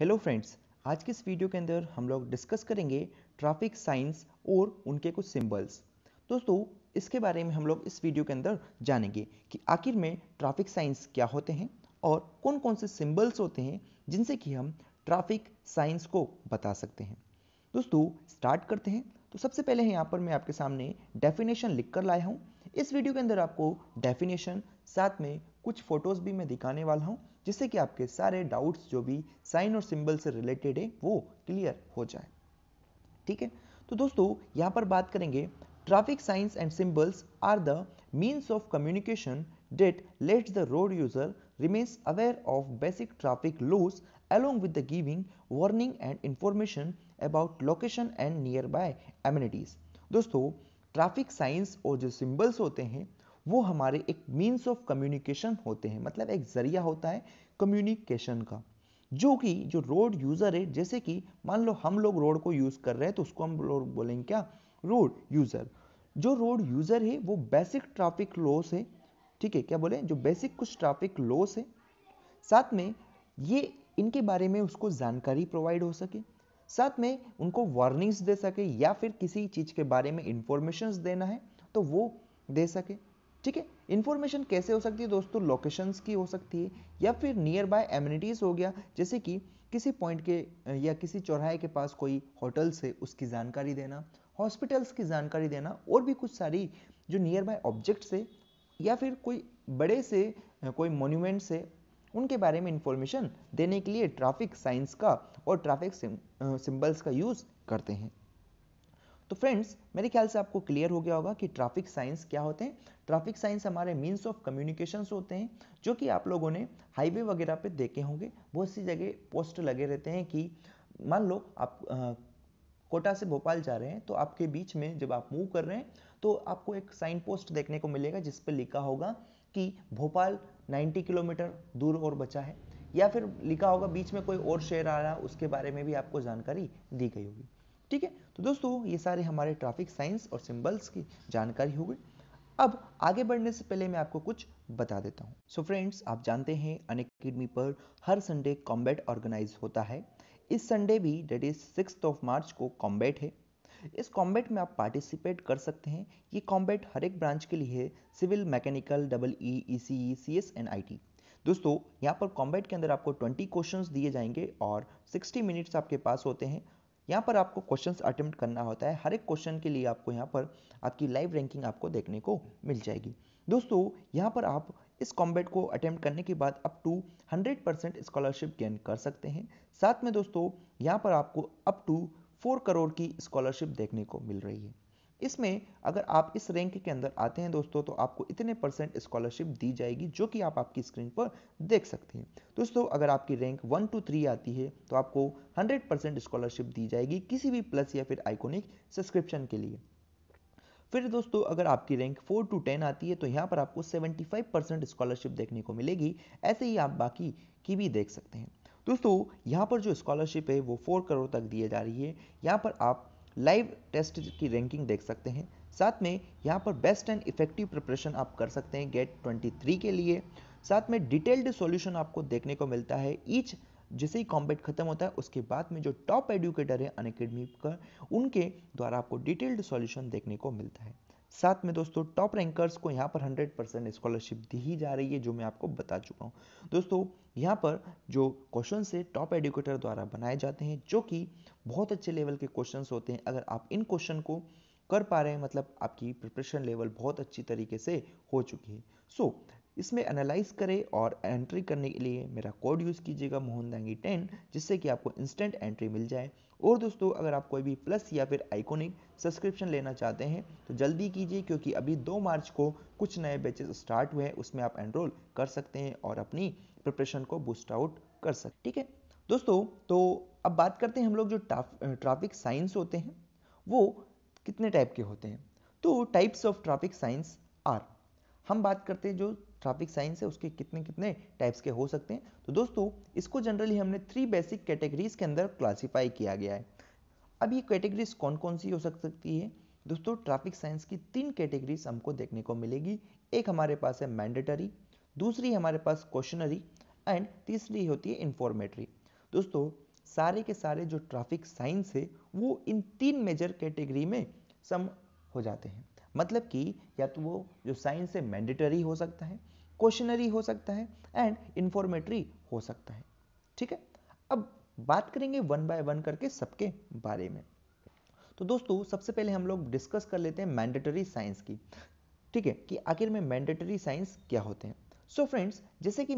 hello friends आज के इस वीडियो के अंदर हम लोग डिस्कस करेंगे ट्रैफिक साइंस और उनके कुछ सिंबल्स दोस्तों इसके बारे में हम लोग इस वीडियो के अंदर जानेंगे कि आखिर में ट्रैफिक साइंस क्या होते हैं और कौन कौन से सिंबल्स होते हैं जिनसे कि हम ट्रैफिक साइंस को बता सकते हैं दोस्तों स्टार्ट करते हैं तो सबसे पहले यहाँ पर मैं आपके सामने डेफिनेशन लिख कर लाया हूँ इस वीडियो के अंदर आपको डेफिनेशन साथ में कुछ फोटोज़ भी मैं दिखाने वाला हूँ जिससे कि आपके सारे डाउट्स जो भी साइन और सिंबल से रिलेटेड है वो क्लियर हो जाए ठीक है तो दोस्तों यहाँ पर बात करेंगे traffic signs and symbols are the means of communication that lets the road user remains aware of basic traffic rules along with the giving warning and information about location and nearby amenities दोस्तों traffic signs और जो symbols होते हैं वो हमारे एक means of communication होते हैं मतलब एक जरिया होता है कम्युनिकेशन का जो कि जो रोड यूज़र है जैसे कि मान लो हम लोग रोड को यूज़ कर रहे हैं तो उसको हम लोग बोलेंगे क्या रोड यूज़र जो रोड यूज़र है वो बेसिक ट्रैफिक लॉस है ठीक है क्या बोले जो बेसिक कुछ ट्रैफिक लॉस है साथ में ये इनके बारे में उसको जानकारी प्रोवाइड हो सके साथ में उनको वार्निंग्स दे सके या फिर किसी चीज़ के बारे में इंफॉर्मेशन देना है तो वो दे सके ठीक है इन्फॉर्मेशन कैसे हो सकती है दोस्तों लोकेशंस की हो सकती है या फिर नियर बाय एम्यूनिटीज़ हो गया जैसे कि किसी पॉइंट के या किसी चौराहे के पास कोई होटल्स है उसकी जानकारी देना हॉस्पिटल्स की जानकारी देना और भी कुछ सारी जो नियर बाय ऑब्जेक्ट्स है या फिर कोई बड़े से कोई मोन्यूमेंट्स है उनके बारे में इंफॉर्मेशन देने के लिए ट्रैफिक साइंस का और ट्रैफिक सिंबल्स का यूज़ करते हैं तो फ्रेंड्स मेरे ख्याल से आपको क्लियर हो गया होगा कि ट्रैफिक साइंस क्या होते हैं ट्रैफिक साइंस हमारे मीन्स ऑफ कम्युनिकेशन होते हैं जो कि आप लोगों ने हाईवे वगैरह पे देखे होंगे बहुत सी जगह पोस्ट लगे रहते हैं कि मान लो आप आ, कोटा से भोपाल जा रहे हैं तो आपके बीच में जब आप मूव कर रहे हैं तो आपको एक साइन पोस्ट देखने को मिलेगा जिस पर लिखा होगा कि भोपाल 90 किलोमीटर दूर और बचा है या फिर लिखा होगा बीच में कोई और शहर आ रहा है उसके बारे में भी आपको जानकारी दी गई होगी ठीक है तो दोस्तों ये सारे हमारे ट्रैफिक साइंस और सिम्बल्स की जानकारी हो गई अब आगे बढ़ने से पहले मैं आपको कुछ बता देता हूँ सो फ्रेंड्स आप जानते हैं अनकेडमी पर हर संडे कॉम्बैट ऑर्गेनाइज होता है इस संडे भी date is six of March को कॉम्बैट है इस कॉम्बैट में आप पार्टिसिपेट कर सकते हैं ये कॉम्बैट हर एक ब्रांच के लिए है civil mechanical double E E C E C S and I T दोस्तों यहाँ पर कॉम्बैट के अंदर आपको 20 क्वेश्चंस दिए जाएंगे और 60 मिनट्स आपके पास होते हैं यहाँ पर आपको क्वेश्चन अटेम्प्ट करना होता है हर एक क्वेश्चन के लिए आपको यहाँ पर आपकी लाइव रैंकिंग आपको देखने को मिल जाएगी दोस्तों यहाँ पर आप इस कॉम्बेट को अटेम्प्ट करने के बाद up to 100 percent scholarship gain कर सकते हैं साथ में दोस्तों यहाँ पर आपको अप टू 4 करोड़ की स्कॉलरशिप देखने को मिल रही है इसमें अगर आप इस रैंक के अंदर आते हैं दोस्तों तो आपको इतने परसेंट स्कॉलरशिप दी जाएगी जो कि आप आपकी स्क्रीन पर देख सकते हैं दोस्तों अगर आपकी रैंक वन टू थ्री आती है तो आपको हंड्रेड परसेंट स्कॉलरशिप दी जाएगी किसी भी प्लस या फिर आइकोनिक सब्सक्रिप्शन के लिए फिर दोस्तों अगर आपकी रैंक फोर टू टेन आती है तो यहाँ पर आपको सेवेंटी फाइव परसेंट स्कॉलरशिप देखने को मिलेगी ऐसे ही आप बाकी की भी देख सकते हैं दोस्तों यहाँ पर जो स्कॉलरशिप है वो फोर करोड़ तक दिए जा रही है यहाँ पर आप लाइव टेस्ट की रैंकिंग देख सकते हैं साथ में यहाँ पर बेस्ट एंड इफेक्टिव प्रिपरेशन आप कर सकते हैं गेट 23 के लिए साथ में डिटेल्ड सॉल्यूशन आपको देखने को मिलता है ईच जैसे ही कॉम्बेट खत्म होता है उसके बाद में जो टॉप एडुकेटर है अनकेडमी का उनके द्वारा आपको डिटेल्ड सॉल्यूशन देखने को मिलता है साथ में दोस्तों टॉप रैंकर्स को यहाँ पर 100 परसेंट स्कॉलरशिप दी ही जा रही है जो मैं आपको बता चुका हूँ दोस्तों यहाँ पर जो क्वेश्चन से टॉप एडुकेटर द्वारा बनाए जाते हैं जो कि बहुत अच्छे लेवल के क्वेश्चन होते हैं अगर आप इन क्वेश्चन को कर पा रहे हैं मतलब आपकी प्रिपरेशन लेवल बहुत अच्छी तरीके से हो चुकी है सो so, इसमें एनालाइज करें और एंट्री करने के लिए मेरा कोड यूज़ कीजिएगा मोहन दांगी टेन जिससे कि आपको इंस्टेंट एंट्री मिल जाए और दोस्तों अगर आप कोई भी प्लस या फिर आइकॉनिक सब्सक्रिप्शन लेना चाहते हैं तो जल्दी कीजिए क्योंकि अभी 2 मार्च को कुछ नए बैचेस स्टार्ट हुए हैं उसमें आप एनरोल कर सकते हैं और अपनी प्रिपरेशन को बूस्ट आउट कर सकते ठीक है दोस्तों तो अब बात करते हैं हम लोग जो ट्राफिक साइंस होते हैं वो कितने टाइप के होते हैं तो types of traffic signs are हम बात करते हैं जो ट्रैफिक साइंस है उसके कितने कितने टाइप्स के हो सकते हैं तो दोस्तों इसको जनरली हमने थ्री बेसिक कैटेगरीज के अंदर क्लासीफाई किया गया है अब ये कैटेगरीज कौन कौन सी हो सकती है दोस्तों ट्रैफिक साइंस की तीन कैटेगरीज हमको देखने को मिलेगी एक हमारे पास है मैंडेटरी दूसरी हमारे पास क्वेश्चनरी एंड तीसरी होती है इंफॉर्मेटरी दोस्तों सारे के सारे जो ट्रैफिक साइंस है वो इन तीन मेजर कैटेगरी में सम हो जाते हैं मतलब कि या तो वो जो साइंस है मैंडेटरी हो सकता है क्वेश्चनरी हो सकता है एंड इंफॉर्मेटरी हो सकता है ठीक है अब बात करेंगे वन बाय वन करके सबके बारे में तो दोस्तों सबसे पहले हम लोग डिस्कस कर लेते हैं मैंडेटरी साइंस की ठीक है कि आखिर में मैंडेटरी साइंस क्या होते हैं सो so फ्रेंड्स जैसे कि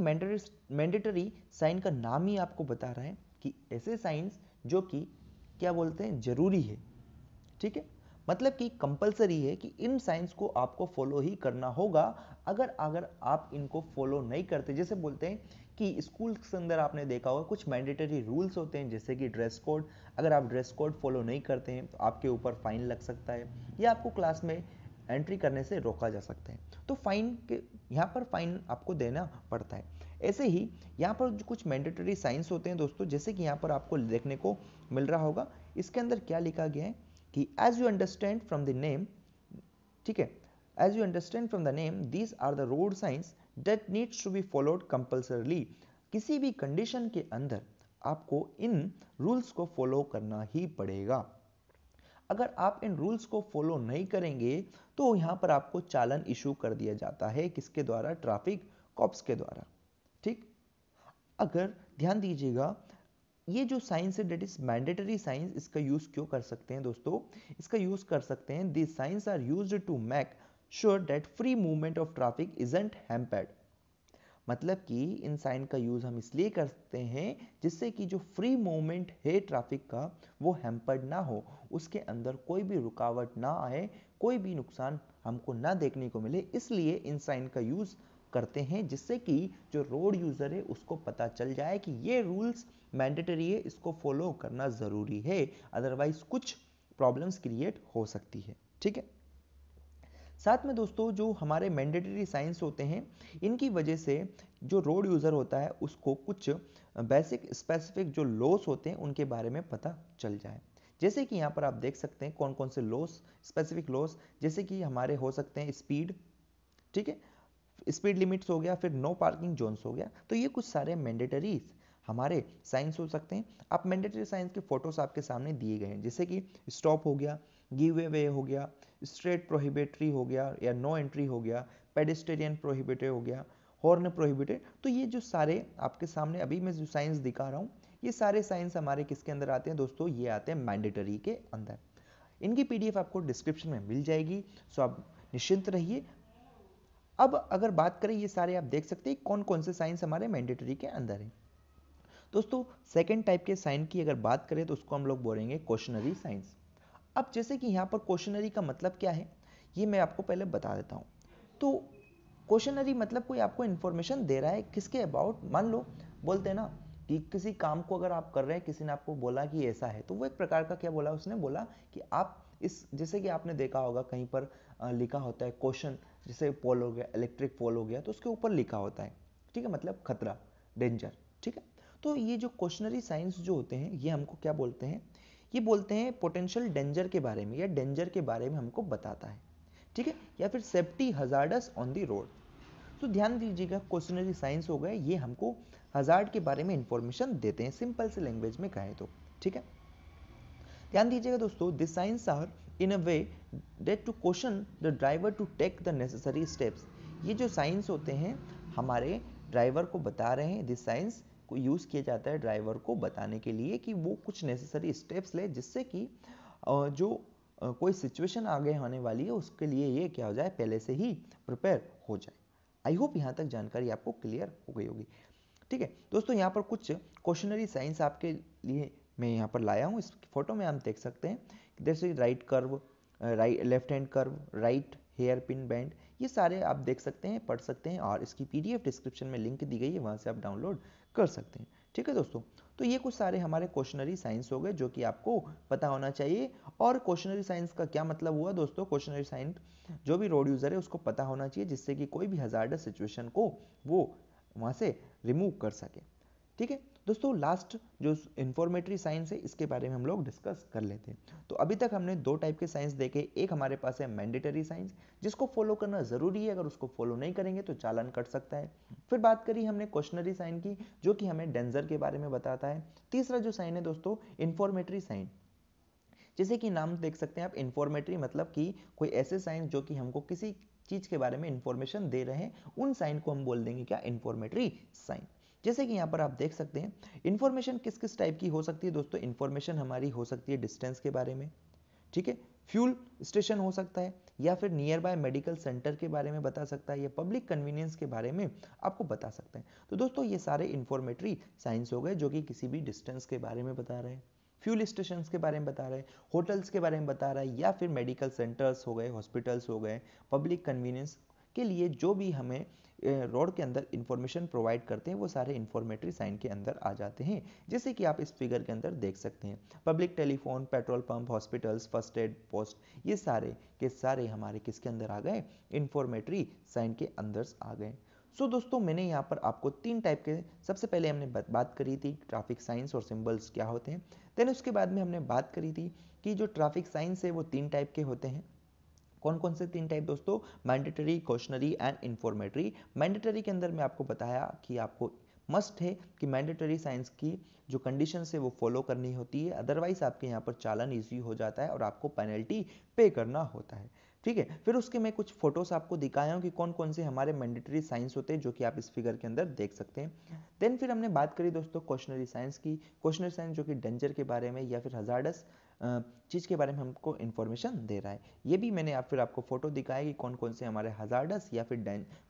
मैंडेटरी साइन का नाम ही आपको बता रहा है कि ऐसे साइंस जो कि क्या बोलते हैं ज़रूरी है ठीक है मतलब कि कंपलसरी है कि इन साइंस को आपको फॉलो ही करना होगा अगर अगर आप इनको फॉलो नहीं करते जैसे बोलते हैं कि स्कूल के अंदर आपने देखा होगा कुछ मैंडेटरी रूल्स होते हैं जैसे कि ड्रेस कोड अगर आप ड्रेस कोड फॉलो नहीं करते हैं तो आपके ऊपर फाइन लग सकता है या आपको क्लास में एंट्री करने से रोका जा सकता है तो फाइन के यहाँ पर फाइन आपको देना पड़ता है ऐसे ही यहाँ पर जो कुछ मैंडेटरी साइंस होते हैं दोस्तों जैसे कि यहाँ पर आपको देखने को मिल रहा होगा इसके अंदर क्या लिखा गया है कि as you understand from the name ठीक है as you understand from the name these are the road signs that needs to be followed compulsorily किसी भी कंडीशन के अंदर आपको इन रूल्स को फॉलो करना ही पड़ेगा अगर आप इन रूल्स को फॉलो नहीं करेंगे तो यहाँ पर आपको चालन इशू कर दिया जाता है किसके द्वारा ट्रैफिक कॉप्स के द्वारा ठीक अगर ध्यान दीजिएगा ये जो साइंस है डेट इज मैंडेटरी साइंस इसका यूज़ क्यों कर सकते हैं दोस्तों इसका यूज़ कर सकते हैं this signs are use to make sure that free movement of traffic isn't hampered मतलब कि इन साइन का यूज़ हम इसलिए करते हैं जिससे कि जो फ्री मूवमेंट है ट्रैफिक का वो हेम्पर्ड ना हो उसके अंदर कोई भी रुकावट ना आए कोई भी नुकसान हमको ना देखने को मिले इसलिए इन साइन का यूज़ करते हैं जिससे कि जो रोड यूज़र है उसको पता चल जाए कि ये रूल्स मैंडेटरी है इसको फॉलो करना ज़रूरी है अदरवाइज कुछ प्रॉब्लम्स क्रिएट हो सकती है ठीक है साथ में दोस्तों जो हमारे मैंडेटरी साइंस होते हैं इनकी वजह से जो रोड यूज़र होता है उसको कुछ बेसिक स्पेसिफिक जो लॉस होते हैं उनके बारे में पता चल जाए जैसे कि यहाँ पर आप देख सकते हैं कौन कौन से लॉस स्पेसिफिक लॉस जैसे कि हमारे हो सकते हैं स्पीड ठीक है स्पीड लिमिट्स हो गया फिर नो पार्किंग जोन्स हो गया तो ये कुछ सारे मैंडेटरीज हमारे साइंस हो सकते हैं आप मैंडेटरी साइंस के फोटोज आपके सामने दिए गए हैं जैसे कि स्टॉप हो गया गिव वे हो गया स्ट्रेट प्रोहिबिटरी हो गया या नो एंट्री हो गया पेडिस्टेरियन प्रोहिबिटेड हो गया हॉर्न प्रोहिबिटेड तो ये जो सारे आपके सामने अभी मैं जो साइंस दिखा रहा हूँ ये सारे साइंस हमारे किसके अंदर आते हैं दोस्तों ये आते हैं मैंडेटरी के अंदर इनकी पीडीएफ आपको डिस्क्रिप्शन में मिल जाएगी सो आप निश्चिंत रहिए अब अगर बात करें ये सारे आप देख सकते हैं कौन कौन से साइंस हमारे मैंडेटरी के अंदर हैं दोस्तों सेकेंड टाइप के साइन की अगर बात करें तो उसको हम लोग बोलेंगे क्वेश्चनरी साइंस अब जैसे कि यहाँ पर क्वेश्चनरी का मतलब क्या है ये मैं आपको पहले बता देता हूँ तो क्वेश्चनरी मतलब कोई आपको इन्फॉर्मेशन दे रहा है किसके अबाउट मान लो बोलते हैं ना कि किसी काम को अगर आप कर रहे हैं किसी ने आपको बोला कि ऐसा है तो वो एक प्रकार का क्या बोला उसने बोला कि आप इस जैसे कि आपने देखा होगा कहीं पर लिखा होता है क्वेश्चन जैसे पोल हो गया इलेक्ट्रिक पोल हो गया तो उसके ऊपर लिखा होता है ठीक है मतलब खतरा डेंजर ठीक है तो ये जो क्वेश्चनरी साइंस जो होते हैं ये हमको क्या बोलते हैं ये बोलते हैं पोटेंशियल डेंजर के बारे में या डेंजर के बारे में हमको बताता है ठीक है या फिर safety hazards on the road तो ध्यान दीजिएगा क्वेश्चनरी साइंस हो गए ये हमको हजार्ड के बारे में इंफॉर्मेशन देते हैं सिंपल से लैंग्वेज में कहें तो ठीक है ध्यान दीजिएगा दोस्तों this signs are in a way that to question the driver to take the necessary steps ये जो साइंस होते हैं हमारे ड्राइवर को बता रहे हैं दिस साइंस को यूज़ किया जाता है ड्राइवर को बताने के लिए कि वो कुछ नेसेसरी स्टेप्स ले जिससे कि जो कोई सिचुएशन आगे आने वाली है उसके लिए ये क्या हो जाए पहले से ही प्रिपेयर हो जाए आई होप यहाँ तक जानकारी आपको क्लियर हो गई होगी ठीक है दोस्तों यहाँ पर कुछ क्वेश्चनरी साइंस आपके लिए मैं यहाँ पर लाया हूँ इस फोटो में आप देख सकते हैं जैसे right curve right left hand curve right hairpin bend ये सारे आप देख सकते हैं पढ़ सकते हैं और इसकी पीडीएफ डिस्क्रिप्शन में लिंक दी गई है वहाँ से आप डाउनलोड कर सकते हैं ठीक है दोस्तों तो ये कुछ सारे हमारे क्वेश्चनरी साइंस हो गए जो कि आपको पता होना चाहिए और क्वेश्चनरी साइंस का क्या मतलब हुआ दोस्तों क्वेश्चनरी साइंस जो भी रोड यूज़र है उसको पता होना चाहिए जिससे कि कोई भी हजार सिचुएशन को वो वहाँ से रिमूव कर सके ठीक है दोस्तों लास्ट जो इन्फॉर्मेटरी साइंस है इसके बारे में हम लोग डिस्कस कर लेते हैं तो अभी तक हमने दो टाइप के साइंस देखे एक हमारे पास है मैंडेटरी साइंस जिसको फॉलो करना ज़रूरी है अगर उसको फॉलो नहीं करेंगे तो चालन कट सकता है फिर बात करी हमने क्वेश्चनरी साइन की जो कि हमें डेंजर के बारे में बताता है तीसरा जो साइन है दोस्तों इन्फॉर्मेटरी साइन जैसे कि नाम देख सकते हैं आप इन्फॉर्मेटरी मतलब कि कोई ऐसे साइंस जो कि हमको किसी चीज़ के बारे में इंफॉर्मेशन दे रहे हैं उन साइन को हम बोल देंगे क्या इन्फॉर्मेटरी साइन जैसे कि यहाँ पर आप देख सकते हैं इन्फॉर्मेशन किस किस टाइप की हो सकती है दोस्तों इन्फॉर्मेशन हमारी हो सकती है डिस्टेंस के बारे में ठीक है फ्यूल स्टेशन हो सकता है या फिर नियर बाय मेडिकल सेंटर के बारे में बता सकता है या पब्लिक कन्वीनियंस के बारे में आपको बता सकते हैं तो दोस्तों ये सारे इन्फॉर्मेटरी साइंस हो गए जो कि किसी भी डिस्टेंस के बारे में बता रहे हैं फ्यूल स्टेशन के बारे में बता रहे हैं होटल्स के बारे में बता रहा है या फिर मेडिकल सेंटर्स हो गए हॉस्पिटल्स हो गए पब्लिक कन्वीनियंस उसके लिए जो भी हमें रोड के अंदर इंफॉर्मेशन प्रोवाइड करते हैं वो सारे इंफॉर्मेटरी साइन के अंदर आ जाते हैं जैसे कि आप इस फिगर के अंदर देख सकते हैं public telephone petrol pump hospitals first aid post ये सारे के सारे हमारे किसके अंदर आ गए इंफॉर्मेटरी साइन के अंदर आ गए सो so, दोस्तों मैंने यहाँ पर आपको तीन टाइप के सबसे पहले हमने बात करी थी ट्रैफिक साइंस और सिंबल्स क्या होते हैं देन उसके बाद में हमने बात करी थी कि जो ट्रैफिक साइंस है वो तीन टाइप के होते हैं कौन कौन से तीन टाइप दोस्तों mandatory cautionary and informatory mandatory के अंदर मैं आपको बताया कि आपको मस्ट है कि मैंडेटरी साइंस की जो कंडीशन है वो फॉलो करनी होती है अदरवाइज आपके यहाँ पर चालन ईजी हो जाता है और आपको पेनल्टी पे करना होता है ठीक है फिर उसके मैं कुछ फोटोज आपको दिखाया हूँ कि कौन कौन से हमारे मैंडेटरी साइंस होते हैं जो कि आप इस फिगर के अंदर देख सकते हैं देन फिर हमने बात करी दोस्तों क्वेश्चनरी साइंस की क्वेश्चनरी साइंस जो कि डेंजर के बारे में या फिर हजार्डस चीज़ के बारे में हमको इन्फॉर्मेशन दे रहा है ये भी मैंने आप फिर आपको फ़ोटो दिखाया कि कौन कौन से हमारे हजारडस या फिर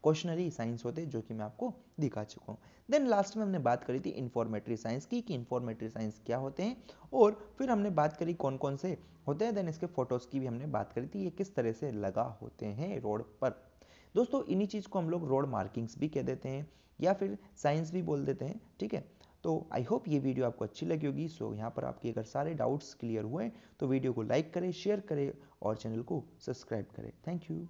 क्वेश्चनरी साइंस होते हैं जो कि मैं आपको दिखा चुका हूँ देन लास्ट में हमने बात करी थी इन्फॉर्मेटरी साइंस की कि इन्फॉर्मेटरी साइंस क्या होते हैं और फिर हमने बात करी कौन कौन से होते हैं देन इसके फ़ोटोज़ की भी हमने बात करी थी ये किस तरह से लगा होते हैं रोड पर दोस्तों इन्हीं चीज़ को हम लोग रोड मार्किंग्स भी कह देते हैं या फिर साइंस भी बोल देते हैं ठीक है तो आई होप ये वीडियो आपको अच्छी लगी होगी सो यहाँ पर आपके अगर सारे डाउट्स क्लियर हुए तो वीडियो को लाइक करें शेयर करें और चैनल को सब्सक्राइब करें थैंक यू